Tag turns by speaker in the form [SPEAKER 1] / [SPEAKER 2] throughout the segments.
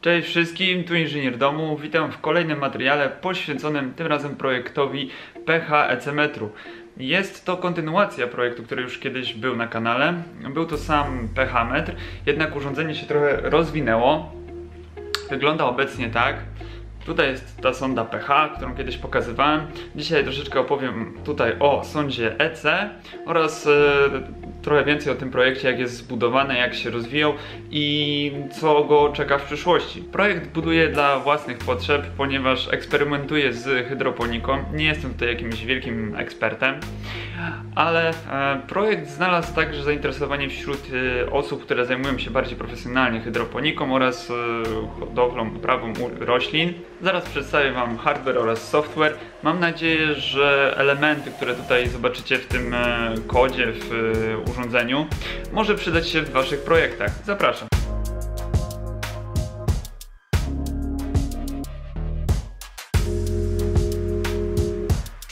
[SPEAKER 1] Cześć wszystkim, tu inżynier domu. Witam w kolejnym materiale poświęconym tym razem projektowi pH ecemetru. Jest to kontynuacja projektu, który już kiedyś był na kanale. Był to sam pH metr, jednak urządzenie się trochę rozwinęło. Wygląda obecnie tak. Tutaj jest ta sonda pH, którą kiedyś pokazywałem. Dzisiaj troszeczkę opowiem tutaj o sondzie EC oraz e, trochę więcej o tym projekcie, jak jest zbudowany, jak się rozwijał i co go czeka w przyszłości. Projekt buduję dla własnych potrzeb, ponieważ eksperymentuję z hydroponiką. Nie jestem tutaj jakimś wielkim ekspertem, ale e, projekt znalazł także zainteresowanie wśród e, osób, które zajmują się bardziej profesjonalnie hydroponiką oraz hodowlą, uprawą roślin. Zaraz przedstawię Wam hardware oraz software. Mam nadzieję, że elementy, które tutaj zobaczycie w tym e, kodzie, w e, urządzeniu, może przydać się w Waszych projektach. Zapraszam.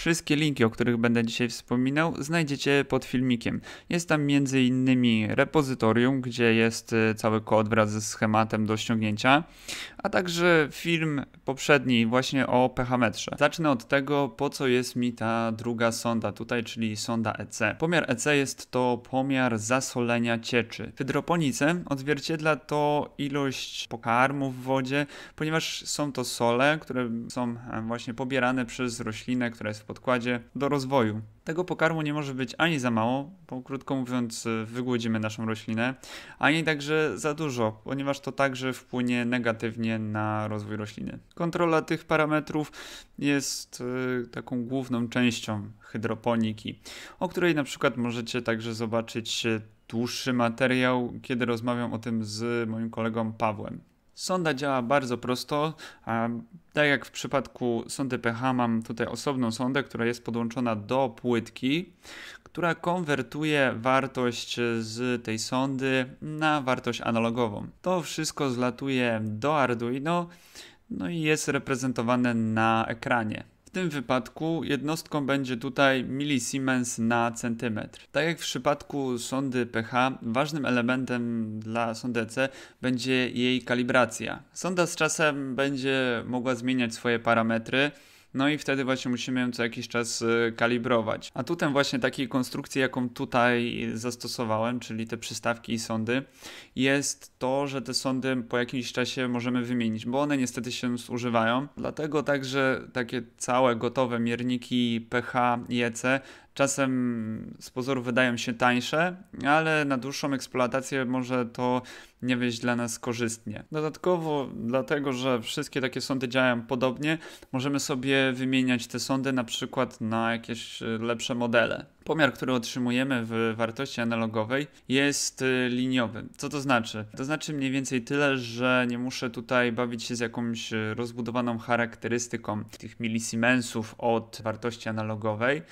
[SPEAKER 1] Wszystkie linki, o których będę dzisiaj wspominał, znajdziecie pod filmikiem. Jest tam m.in. repozytorium, gdzie jest y, cały kod wraz ze schematem do ściągnięcia, a także film poprzedni właśnie o pH metrze. Zacznę od tego, po co jest mi ta druga sonda tutaj, czyli sonda EC. Pomiar EC jest to pomiar zasolenia cieczy. W hydroponice odzwierciedla to ilość pokarmu w wodzie, ponieważ są to sole, które są e, właśnie pobierane przez roślinę, która jest pod podkładzie do rozwoju. Tego pokarmu nie może być ani za mało, bo krótko mówiąc e, wygłodzimy naszą roślinę, ani także za dużo, ponieważ to także wpłynie negatywnie na rozwój rośliny. Kontrola tych parametrów jest e, taką główną częścią hydroponiki, o której na przykład możecie także zobaczyć e, dłuższy materiał, kiedy rozmawiam o tym z moim kolegą Pawłem. Sonda działa bardzo prosto. Tak jak w przypadku sondy pH mam tutaj osobną sondę, która jest podłączona do płytki, która konwertuje wartość z tej sondy na wartość analogową. To wszystko zlatuje do Arduino no i jest reprezentowane na ekranie. W tym wypadku jednostką będzie tutaj milisiemens na centymetr. Tak jak w przypadku sondy pH, ważnym elementem dla sondece będzie jej kalibracja. Sonda z czasem będzie mogła zmieniać swoje parametry, no i wtedy właśnie musimy ją co jakiś czas y, kalibrować. A tutaj właśnie takiej konstrukcji, jaką tutaj zastosowałem, czyli te przystawki i sondy, jest to, że te sondy po jakimś czasie możemy wymienić, bo one niestety się zużywają. Dlatego także takie całe gotowe mierniki pH i EC czasem z pozoru wydają się tańsze, ale na dłuższą eksploatację może to nie wyjść dla nas korzystnie. Dodatkowo, dlatego że wszystkie takie sądy działają podobnie, możemy sobie wymieniać te sądy na przykład na jakieś e, lepsze modele. Pomiar, który otrzymujemy w wartości analogowej jest e, liniowy. Co to znaczy? To znaczy mniej więcej tyle, że nie muszę tutaj bawić się z jakąś e, rozbudowaną charakterystyką tych milisiemensów od wartości analogowej,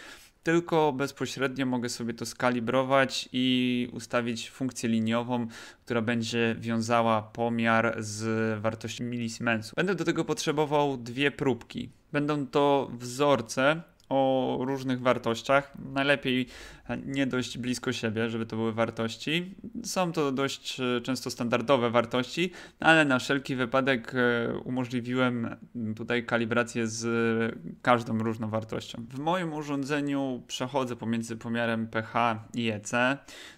[SPEAKER 1] tylko bezpośrednio mogę sobie to skalibrować i ustawić funkcję liniową, która będzie wiązała pomiar z wartością milisimensów. Będę do tego potrzebował dwie próbki. Będą to wzorce, o różnych wartościach. Najlepiej nie dość blisko siebie, żeby to były wartości. Są to dość e, często standardowe wartości, ale na wszelki wypadek e, umożliwiłem tutaj kalibrację z każdą różną wartością. W moim urządzeniu przechodzę pomiędzy pomiarem pH i EC.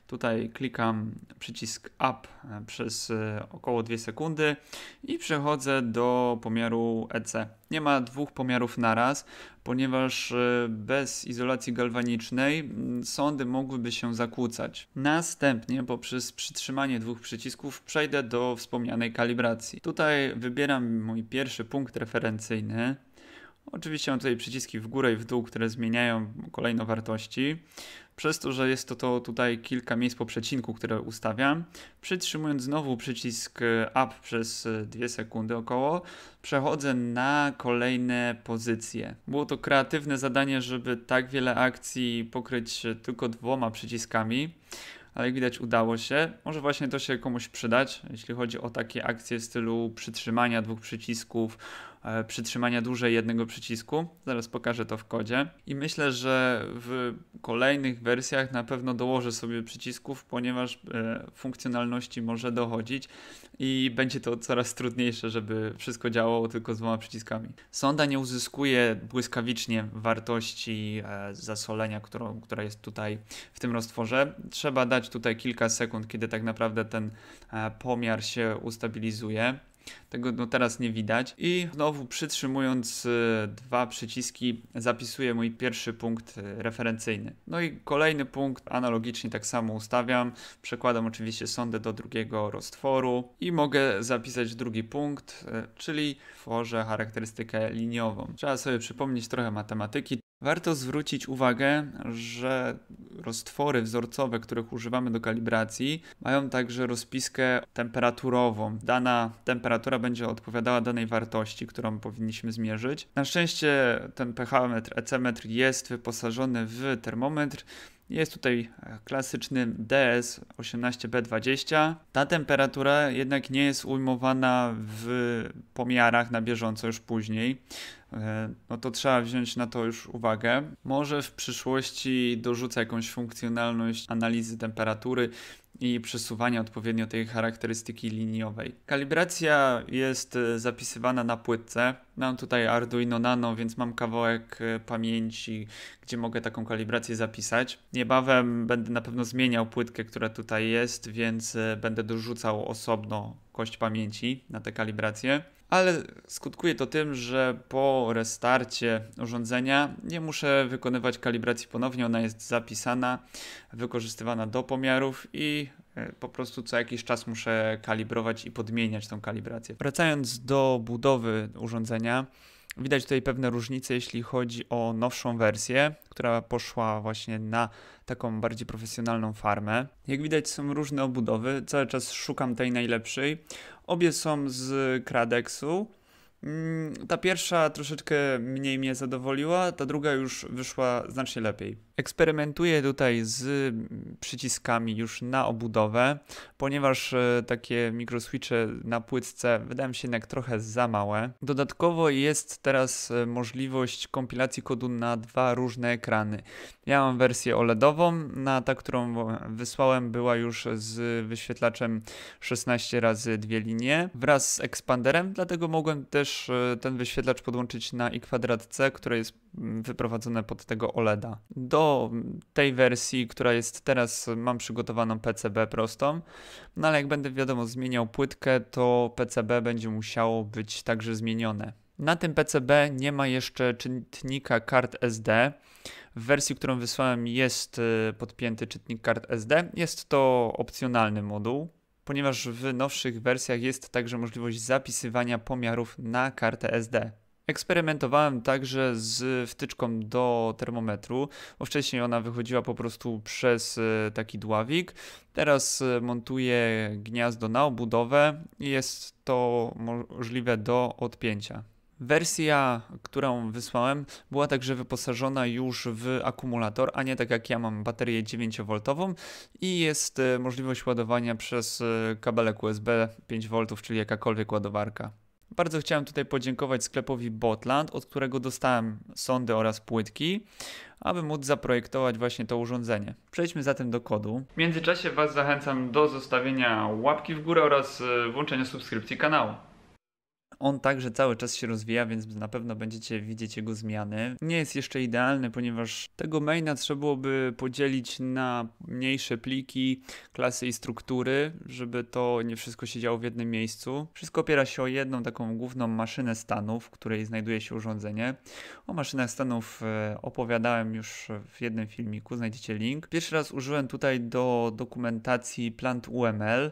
[SPEAKER 1] Tutaj klikam przycisk up e, przez około 2 sekundy i przechodzę do pomiaru EC nie ma dwóch pomiarów naraz, ponieważ e, bez izolacji galwanicznej mm, sądy mogłyby się zakłócać. Następnie poprzez przytrzymanie dwóch przycisków przejdę do wspomnianej kalibracji. Tutaj wybieram mój pierwszy punkt referencyjny. Oczywiście mam tutaj przyciski w górę i w dół, które zmieniają kolejno wartości. Przez to, że jest to, to tutaj kilka miejsc po przecinku, które ustawiam, przytrzymując znowu przycisk e, up przez 2 e, sekundy około, przechodzę na kolejne pozycje. Było to kreatywne zadanie, żeby tak wiele akcji pokryć tylko dwoma przyciskami ale jak widać udało się. Może właśnie to się komuś przydać, jeśli chodzi o takie akcje w stylu przytrzymania dwóch przycisków E, przytrzymania dłużej jednego przycisku. Zaraz pokażę to w kodzie. I myślę, że w kolejnych wersjach na pewno dołożę sobie przycisków, ponieważ e, funkcjonalności może dochodzić i będzie to coraz trudniejsze, żeby wszystko działało tylko z dwoma przyciskami. Sonda nie uzyskuje błyskawicznie wartości e, zasolenia, którą, która jest tutaj w tym roztworze. Trzeba dać tutaj kilka sekund, kiedy tak naprawdę ten pomiar się ustabilizuje. Tego no teraz nie widać. I znowu przytrzymując y, dwa przyciski zapisuję mój pierwszy punkt y, referencyjny. No i kolejny punkt analogicznie tak samo ustawiam. Przekładam oczywiście sondę do drugiego roztworu i mogę zapisać drugi punkt, y, czyli tworzę charakterystykę liniową. Trzeba sobie przypomnieć trochę matematyki. Warto zwrócić uwagę, że roztwory wzorcowe, których używamy do kalibracji, mają także rozpiskę temperaturową. Dana temperatura będzie odpowiadała danej wartości, którą powinniśmy zmierzyć. Na szczęście ten pH-metr, ec jest wyposażony w termometr, jest tutaj e, klasyczny DS18B20. Ta temperatura jednak nie jest ujmowana w pomiarach na bieżąco już później. E, no to trzeba wziąć na to już uwagę. Może w przyszłości dorzucę jakąś funkcjonalność analizy temperatury, i przesuwania odpowiednio tej charakterystyki liniowej. Kalibracja jest e, zapisywana na płytce. Mam tutaj Arduino Nano, więc mam kawałek e, pamięci, gdzie mogę taką kalibrację zapisać. Niebawem będę na pewno zmieniał płytkę, która tutaj jest, więc e, będę dorzucał osobno kość pamięci na tę kalibrację ale skutkuje to tym, że po restarcie urządzenia nie muszę wykonywać kalibracji ponownie, ona jest zapisana, wykorzystywana do pomiarów i e, po prostu co jakiś czas muszę kalibrować i podmieniać tą kalibrację. Wracając do budowy urządzenia, Widać tutaj pewne różnice, jeśli chodzi o nowszą wersję, która poszła właśnie na taką bardziej profesjonalną farmę. Jak widać są różne obudowy, cały czas szukam tej najlepszej. Obie są z Kradexu. Mm, ta pierwsza troszeczkę mniej mnie zadowoliła, ta druga już wyszła znacznie lepiej. Eksperymentuję tutaj z mm, przyciskami już na obudowę, ponieważ e, takie mikroswitche na płytce wydają się jednak trochę za małe. Dodatkowo jest teraz e, możliwość kompilacji kodu na dwa różne ekrany. Ja mam wersję OLEDową, na no ta, którą wysłałem była już z wyświetlaczem 16 razy dwie linie wraz z ekspanderem, dlatego mogłem też e, ten wyświetlacz podłączyć na i kwadratce, które jest wyprowadzone pod tego OLEDa. Do tej wersji, która jest teraz, mam przygotowaną PCB prostą, no ale jak będę wiadomo zmieniał płytkę, to PCB będzie musiało być także zmienione. Na tym PCB nie ma jeszcze czytnika kart SD. W wersji, którą wysłałem, jest y, podpięty czytnik kart SD. Jest to opcjonalny moduł, ponieważ w nowszych wersjach jest także możliwość zapisywania pomiarów na kartę SD. Eksperymentowałem także z wtyczką do termometru, bo wcześniej ona wychodziła po prostu przez e, taki dławik. Teraz e, montuję gniazdo na obudowę i jest to możliwe do odpięcia. Wersja, którą wysłałem, była także wyposażona już w akumulator, a nie tak jak ja mam baterię 9V i jest e, możliwość ładowania przez kabelek USB 5V, czyli jakakolwiek ładowarka. Bardzo chciałem tutaj podziękować sklepowi Botland, od którego dostałem sondy oraz płytki, aby móc zaprojektować właśnie to urządzenie. Przejdźmy zatem do kodu. W międzyczasie Was zachęcam do zostawienia łapki w górę oraz y, włączenia subskrypcji kanału. On także cały czas się rozwija, więc na pewno będziecie widzieć jego zmiany. Nie jest jeszcze idealny, ponieważ tego maina trzeba byłoby podzielić na mniejsze pliki, klasy i struktury, żeby to nie wszystko się działo w jednym miejscu. Wszystko opiera się o jedną taką główną maszynę stanów, w której znajduje się urządzenie. O maszynach stanów e, opowiadałem już w jednym filmiku, znajdziecie link. Pierwszy raz użyłem tutaj do dokumentacji plant UML.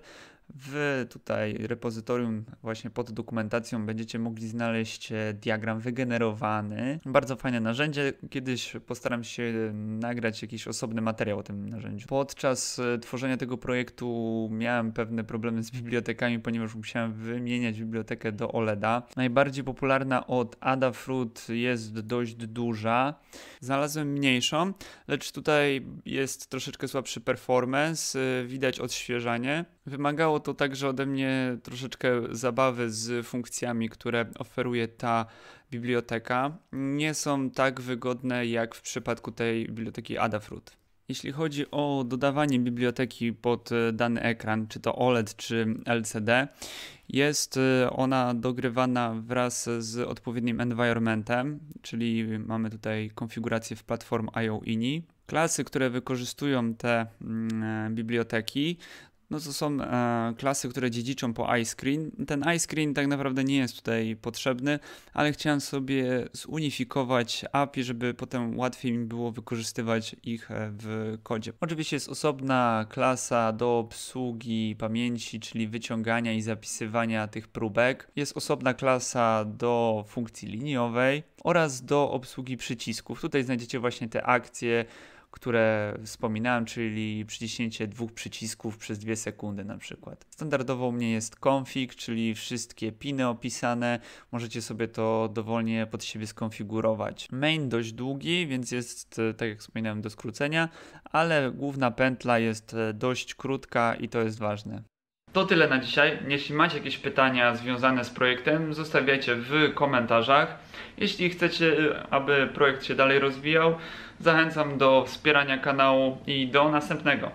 [SPEAKER 1] W tutaj repozytorium właśnie pod dokumentacją będziecie mogli znaleźć e, diagram wygenerowany. Bardzo fajne narzędzie. Kiedyś postaram się nagrać jakiś osobny materiał o tym narzędziu. Podczas e, tworzenia tego projektu miałem pewne problemy z bibliotekami, ponieważ musiałem wymieniać bibliotekę do OLEDa. Najbardziej popularna od Adafruit jest dość duża. Znalazłem mniejszą, lecz tutaj jest troszeczkę słabszy performance, e, widać odświeżanie. Wymagało wymagało to także ode mnie troszeczkę zabawy z funkcjami, które oferuje ta biblioteka. Nie są tak wygodne jak w przypadku tej biblioteki Adafruit. Jeśli chodzi o dodawanie biblioteki pod e, dany ekran, czy to OLED, czy LCD, jest e, ona dogrywana wraz z odpowiednim environmentem, czyli mamy tutaj konfigurację w platform IOINI. Klasy, które wykorzystują te mm, e, biblioteki, no to są e, klasy, które dziedziczą po iScreen. Ten iScreen tak naprawdę nie jest tutaj potrzebny, ale chciałem sobie zunifikować API, żeby potem łatwiej mi było wykorzystywać ich e, w kodzie. Oczywiście jest osobna klasa do obsługi pamięci, czyli wyciągania i zapisywania tych próbek. Jest osobna klasa do funkcji liniowej oraz do obsługi przycisków. Tutaj znajdziecie właśnie te akcje, które wspominałem, czyli przyciśnięcie dwóch przycisków przez dwie sekundy na przykład. Standardowo u mnie jest config, czyli wszystkie piny opisane, możecie sobie to dowolnie pod siebie skonfigurować. Main dość długi, więc jest, e, tak jak wspominałem, do skrócenia, ale główna pętla jest e, dość krótka i to jest ważne. To tyle na dzisiaj. Jeśli macie jakieś pytania związane z projektem, zostawiajcie w komentarzach. Jeśli chcecie, y, aby projekt się dalej rozwijał, zachęcam do wspierania kanału i do następnego.